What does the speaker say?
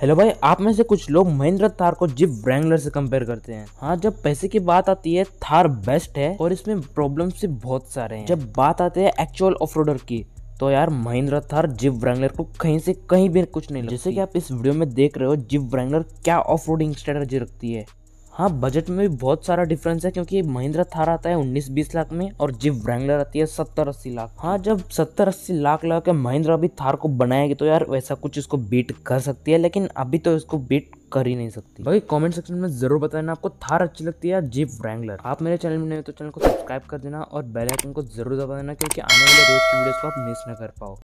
hello भाई आप में से कुछ लोग महिंद्रा थार को जिप ब्रैंगलर से कंपेयर करते हैं हाँ जब पैसे की बात आती है थार बेस्ट है और इसमें प्रॉब्लम से बहुत सारे हैं जब बात आती है एक्चुअल ऑफ की तो यार महिंद्रा थार जिप ब्रैंगलर को कहीं से कहीं भी कुछ नहीं जैसे कि आप इस वीडियो में देख रहे हो जिप ब्रैंगलर क्या ऑफ रोडिंग स्ट्रेटर्जी रखती है हाँ बजट में भी बहुत सारा डिफरेंस है क्योंकि महिंद्रा थार आता है उन्नीस बीस लाख में और जिप ब्रैंगलर आती है सत्तर अस्सी लाख हाँ जब सत्तर अस्सी लाख लगा के महिंद्रा भी थार को बनाएगी तो यार वैसा कुछ इसको बीट कर सकती है लेकिन अभी तो इसको बीट कर ही नहीं सकती बाकी कमेंट सेक्शन में जरूर बताना आपको थार अच्छी लगती है या जीप व्रैंगलर आप मेरे चैनल में नहीं तो चैनल को सब्सक्राइब कर देना और बेल आइकन को जरूर दबा देना क्योंकि आने वाले रोज की वीडियोस को आप मिस ना कर पाओ